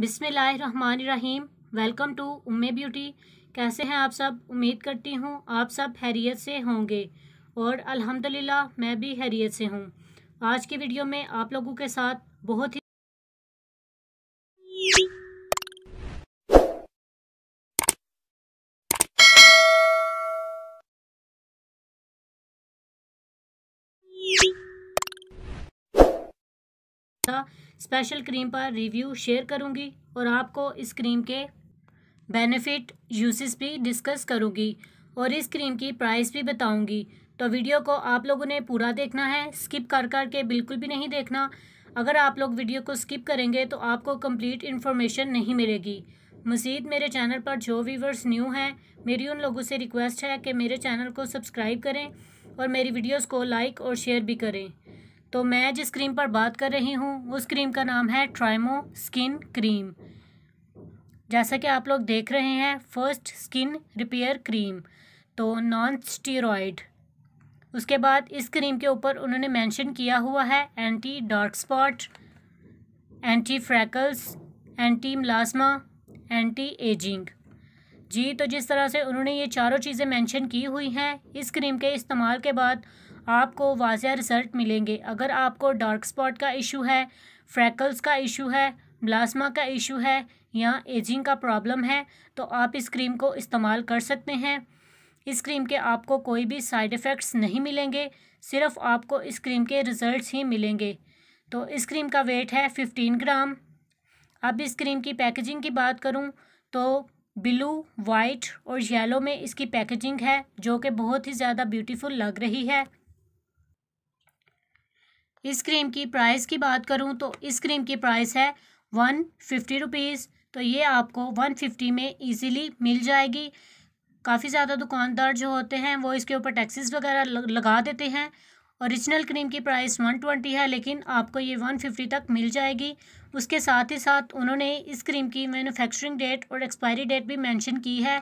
बिसमीम welcome to Umme beauty कैसे हैं आप सब उम्मीद करती हूँ आप सब हैरियत से होंगे और अल्हम्दुलिल्लाह मैं भी हैरियत से हूँ आज की वीडियो में आप लोगों के साथ बहुत ही स्पेशल क्रीम पर रिव्यू शेयर करूँगी और आपको इस क्रीम के बेनिफिट यूसेस भी डिस्कस करूँगी और इस क्रीम की प्राइस भी बताऊँगी तो वीडियो को आप लोगों ने पूरा देखना है स्किप कर कर के बिल्कुल भी नहीं देखना अगर आप लोग वीडियो को स्किप करेंगे तो आपको कंप्लीट इन्फॉर्मेशन नहीं मिलेगी मज़ीद मेरे चैनल पर जो व्यूवर्स न्यू हैं मेरी उन लोगों से रिक्वेस्ट है कि मेरे चैनल को सब्सक्राइब करें और मेरी वीडियोस को लाइक और शेयर भी करें तो मैं जिस क्रीम पर बात कर रही हूँ उस क्रीम का नाम है ट्राइमो स्किन क्रीम जैसा कि आप लोग देख रहे हैं फर्स्ट स्किन रिपेयर क्रीम तो नॉन स्टीरोड उसके बाद इस क्रीम के ऊपर उन्होंने मेंशन किया हुआ है anti dark spot anti freckles anti melasma anti ageing जी तो जिस तरह से उन्होंने ये चारों चीज़ें मेंशन की हुई हैं इस क्रीम के इस्तेमाल के बाद आपको वाजिया रिज़ल्ट मिलेंगे अगर आपको डार्क स्पॉट का इशू है फ्रैकल्स का इशू है ब्लास्मा का इशू है या एजिंग का प्रॉब्लम है तो आप इस क्रीम को इस्तेमाल कर सकते हैं इस क्रीम के आपको कोई भी साइड इफ़ेक्ट्स नहीं मिलेंगे सिर्फ आपको इस क्रीम के रिजल्ट्स ही मिलेंगे तो इस क्रीम का वेट है फिफ्टीन ग्राम अब इस क्रीम की पैकेजिंग की बात करूं तो ब्लू वाइट और येलो में इसकी पैकेजिंग है जो कि बहुत ही ज़्यादा ब्यूटीफुल लग रही है इस क्रीम की प्राइस की बात करूँ तो इस क्रीम की प्राइस है वन फिफ्टी रुपीज़ तो ये आपको वन फिफ्टी में ईज़ीली मिल जाएगी काफ़ी ज़्यादा दुकानदार जो होते हैं वो इसके ऊपर टैक्सेस वगैरह लगा देते हैं औरिजिनल क्रीम की प्राइस वन ट्वेंटी है लेकिन आपको ये वन फिफ्टी तक मिल जाएगी उसके साथ ही साथ उन्होंने इस क्रीम की मैन्युफैक्चरिंग डेट और एक्सपायरी डेट भी मेंशन की है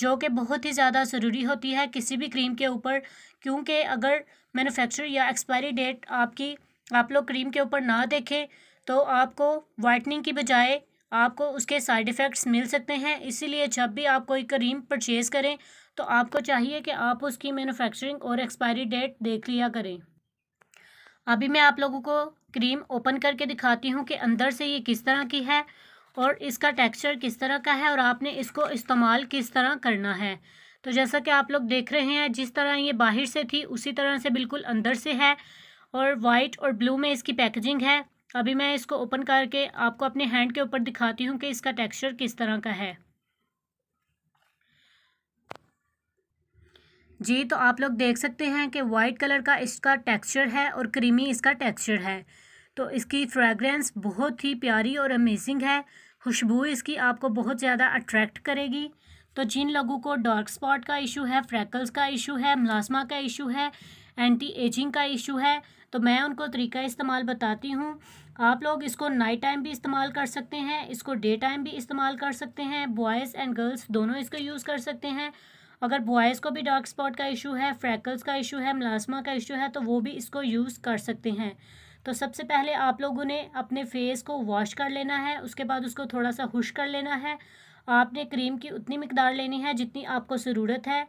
जो कि बहुत ही ज़्यादा ज़रूरी होती है किसी भी क्रीम के ऊपर क्योंकि अगर मैन्युफैक्चर या एक्सपायरी डेट आपकी आप लोग क्रीम के ऊपर ना देखें तो आपको वाइटनिंग की बजाय आपको उसके साइड इफ़ेक्ट्स मिल सकते हैं इसीलिए जब भी आप कोई क्रीम परचेज़ करें तो आपको चाहिए कि आप उसकी मैनुफैक्चरिंग और एक्सपायरी डेट देख लिया करें अभी मैं आप लोगों को क्रीम ओपन करके दिखाती हूँ कि अंदर से ये किस तरह की है और इसका टेक्सचर किस तरह का है और आपने इसको इस्तेमाल किस तरह करना है तो जैसा कि आप लोग देख रहे हैं जिस तरह ये बाहर से थी उसी तरह से बिल्कुल अंदर से है और वाइट और ब्लू में इसकी पैकेजिंग है अभी मैं इसको ओपन करके आपको अपने हैंड के ऊपर दिखाती हूँ कि इसका टेक्सचर किस तरह का है जी तो आप लोग देख सकते हैं कि वाइट कलर का इसका टेक्सचर है और क्रीमी इसका टेक्सचर है तो इसकी फ्रेगरेंस बहुत ही प्यारी और अमेजिंग है खुशबू इसकी आपको बहुत ज़्यादा अट्रैक्ट करेगी तो जिन लोगों को डार्क स्पॉट का इशू है फ्रैकल्स का इशू है मलाजमा का इशू है एंटी एजिंग का इशू है तो मैं उनको तरीका इस्तेमाल बताती हूँ आप लोग इसको नाइट टाइम भी इस्तेमाल कर सकते हैं इसको डे टाइम भी इस्तेमाल कर सकते हैं बॉयज़ एंड गर्ल्स दोनों इसको यूज़ कर सकते हैं अगर बॉयज़ को भी डार्क स्पॉट का इशू है फ्रैकल्स का इशू है मलाजमा का इशू है तो वो भी इसको यूज़ कर सकते हैं तो सबसे पहले आप लोगों ने अपने फेस को वॉश कर लेना है उसके बाद उसको थोड़ा सा हुश कर लेना है आपने क्रीम की उतनी मकदार लेनी है जितनी आपको ज़रूरत है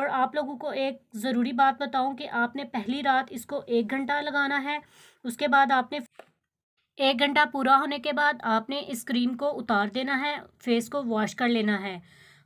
और आप लोगों को एक ज़रूरी बात बताऊं कि आपने पहली रात इसको एक घंटा लगाना है उसके बाद आपने एक घंटा पूरा होने के बाद आपने इस क्रीम को उतार देना है फेस को वॉश कर लेना है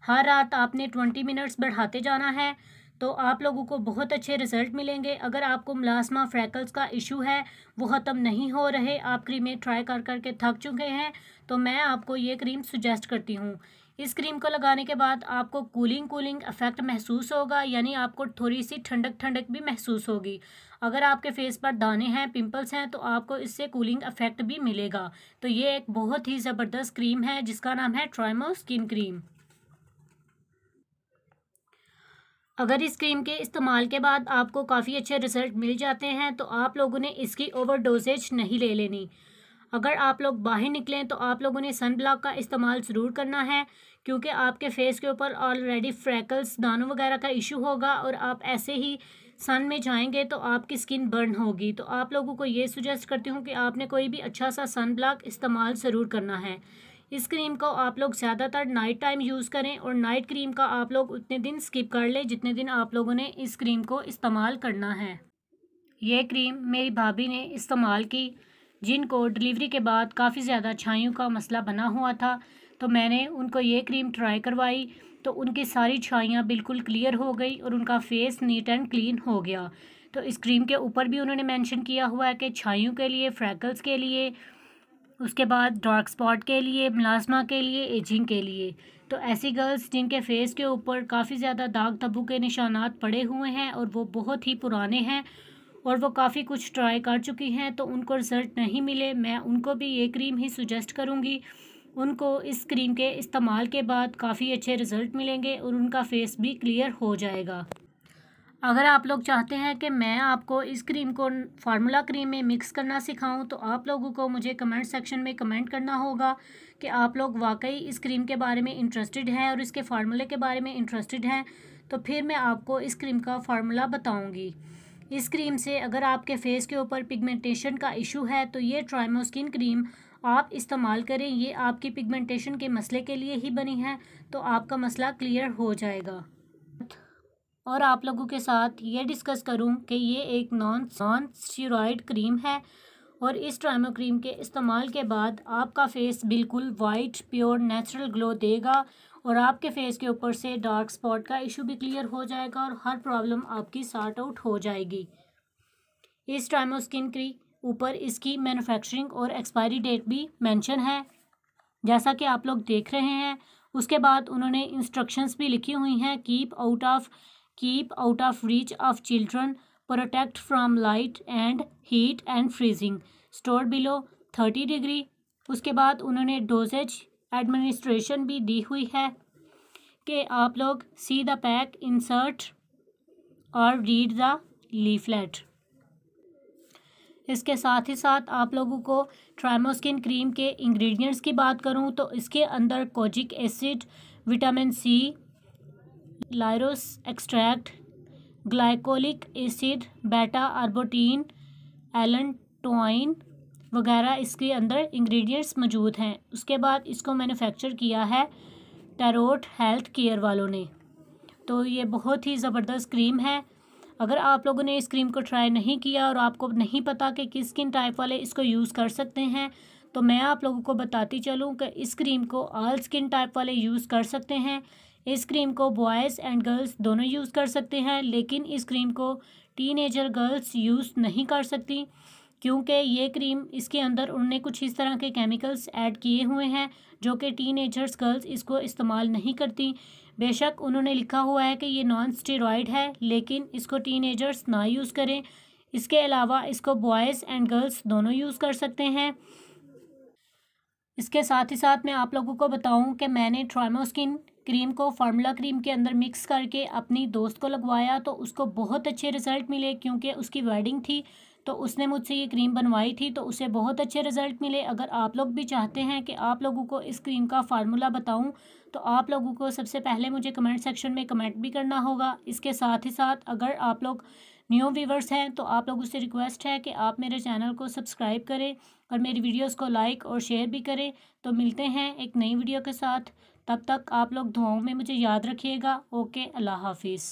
हर रात आपने ट्वेंटी मिनट्स बढ़ाते जाना है तो आप लोगों को बहुत अच्छे रिजल्ट मिलेंगे अगर आपको मुलाजमा फ्रैकल्स का इशू है वो ख़त्म नहीं हो रहे आप क्रीमें ट्राई कर करके थक चुके हैं तो मैं आपको ये क्रीम सुजेस्ट करती हूँ इस क्रीम को लगाने के बाद आपको कूलिंग कूलिंग इफेक्ट महसूस होगा यानी आपको थोड़ी सी ठंडक ठंडक भी महसूस होगी अगर आपके फेस पर दाने हैं पिंपल्स हैं तो आपको इससे कूलिंग इफेक्ट भी मिलेगा तो ये एक बहुत ही ज़बरदस्त क्रीम है जिसका नाम है ट्राइमो स्किन क्रीम अगर इस क्रीम के इस्तेमाल के बाद आपको काफ़ी अच्छे रिजल्ट मिल जाते हैं तो आप लोगों ने इसकी ओवर डोजेज नहीं ले लेनी अगर आप लोग बाहर निकलें तो आप लोगों ने सन ब्लॉक का इस्तेमाल ज़रूर करना है क्योंकि आपके फेस के ऊपर ऑलरेडी फ्रैकल्स दानों वगैरह का इशू होगा और आप ऐसे ही सन में जाएंगे तो आपकी स्किन बर्न होगी तो आप लोगों को ये सुजेस्ट करती हूँ कि आपने कोई भी अच्छा सा सन ब्लॉक इस्तेमाल ज़रूर करना है इस क्रीम को आप लोग ज़्यादातर नाइट टाइम यूज़ करें और नाइट क्रीम का आप लोग उतने दिन स्किप कर लें जितने दिन आप लोगों ने इस क्रीम को इस्तेमाल करना है ये क्रीम मेरी भाभी ने इस्तेमाल की जिनको डिलीवरी के बाद काफ़ी ज़्यादा छाइयों का मसला बना हुआ था तो मैंने उनको ये क्रीम ट्राई करवाई तो उनकी सारी छाइयाँ बिल्कुल क्लियर हो गई और उनका फेस नीट एंड क्लीन हो गया तो इस क्रीम के ऊपर भी उन्होंने मेंशन किया हुआ है कि छाइयों के लिए फ्रैकल्स के लिए उसके बाद डार्क स्पॉट के लिए मिलाज़मा के लिए एजिंग के लिए तो ऐसी गर्ल्स जिनके फेस के ऊपर काफ़ी ज़्यादा दाग धब्बू के निशानात पड़े हुए हैं और वो बहुत ही पुराने हैं और वो काफ़ी कुछ ट्राई कर चुकी हैं तो उनको रिज़ल्ट नहीं मिले मैं उनको भी ये क्रीम ही सुजेस्ट करूँगी उनको इस क्रीम के इस्तेमाल के बाद काफ़ी अच्छे रिज़ल्ट मिलेंगे और उनका फेस भी क्लियर हो जाएगा अगर आप लोग चाहते हैं कि मैं आपको इस क्रीम को फार्मूला क्रीम में मिक्स करना सिखाऊं तो आप लोगों को मुझे कमेंट सेक्शन में कमेंट करना होगा कि आप लोग वाकई इस क्रीम के बारे में इंटरेस्टेड हैं और इसके फार्मूले के बारे में इंटरेस्टेड हैं तो फिर मैं आपको इस क्रीम का फार्मूला बताऊँगी इस क्रीम से अगर आपके फेस के ऊपर पिगमेंटेशन का इशू है तो ये ट्राइमोस्किन क्रीम आप इस्तेमाल करें ये आपकी पिगमेंटेशन के मसले के लिए ही बनी है तो आपका मसला क्लियर हो जाएगा और आप लोगों के साथ ये डिस्कस करूँ कि ये एक नॉन नॉन स्टीरोड क्रीम है और इस ट्राइमो क्रीम के इस्तेमाल के बाद आपका फेस बिल्कुल वाइट प्योर नेचुरल ग्लो देगा और आपके फेस के ऊपर से डार्क स्पॉट का इशू भी क्लियर हो जाएगा और हर प्रॉब्लम आपकी सार्ट आउट हो जाएगी इस ट्रामो स्किन क्रीम ऊपर इसकी मैन्युफैक्चरिंग और एक्सपायरी डेट भी मेंशन है जैसा कि आप लोग देख रहे हैं उसके बाद उन्होंने इंस्ट्रक्शंस भी लिखी हुई हैं keep out of keep out of reach of children, protect from light and heat and freezing. Stored below 30 degree. उसके बाद उन्होंने डोजेज एडमिनिस्ट्रेशन भी दी हुई है कि आप लोग सी द पैक इंसर्ट और रीड द लीफलेट इसके साथ ही साथ आप लोगों को ट्रामोस्किन क्रीम के इंग्रेडिएंट्स की बात करूं तो इसके अंदर kojic acid vitamin C licorice extract glycolic acid beta arbutin एलनटोइन वगैरह इसके अंदर इंग्रेडिएंट्स मौजूद हैं उसके बाद इसको मैन्युफैक्चर किया है टैरोट हेल्थ केयर वालों ने तो ये बहुत ही ज़बरदस्त क्रीम है अगर आप लोगों ने इस क्रीम को ट्राई नहीं किया और आपको नहीं पता कि किस स्किन टाइप वाले इसको यूज़ कर सकते हैं तो मैं आप लोगों को बताती चलूँ कि इस क्रीम को ऑल स्किन टाइप वाले यूज़ कर सकते हैं इस क्रीम को बॉयज़ एंड गर्ल्स दोनों यूज़ कर सकते हैं लेकिन इस क्रीम को टीन गर्ल्स यूज़ नहीं कर सकती क्योंकि ये क्रीम इसके अंदर उनने कुछ इस तरह के केमिकल्स ऐड किए हुए हैं जो कि टीन एजर्स गर्ल्स इसको इस्तेमाल नहीं करती बेशक उन्होंने लिखा हुआ है कि ये नॉन स्टेरॉयड है लेकिन इसको टीन एजर्स ना यूज़ करें इसके अलावा इसको बॉयज़ एंड गर्ल्स दोनों यूज़ कर सकते हैं इसके साथ ही साथ मैं आप लोगों को बताऊं कि मैंने ट्रामोस्किन क्रीम को फार्मूला क्रीम के अंदर मिक्स करके अपनी दोस्त को लगवाया तो उसको बहुत अच्छे रिज़ल्ट मिले क्योंकि उसकी वेडिंग थी तो उसने मुझसे ये क्रीम बनवाई थी तो उसे बहुत अच्छे रिज़ल्ट मिले अगर आप लोग भी चाहते हैं कि आप लोगों को इस क्रीम का फार्मूला बताऊं तो आप लोगों को सबसे पहले मुझे कमेंट सेक्शन में कमेंट भी करना होगा इसके साथ ही साथ अगर आप लोग न्यू व्यूवर्स हैं तो आप लोगों से रिक्वेस्ट है कि आप मेरे चैनल को सब्सक्राइब करें और मेरी वीडियोज़ को लाइक और शेयर भी करें तो मिलते हैं एक नई वीडियो के साथ तब तक आप लोग दुआओं में मुझे याद रखिएगा ओके अल्लाह हाफिज़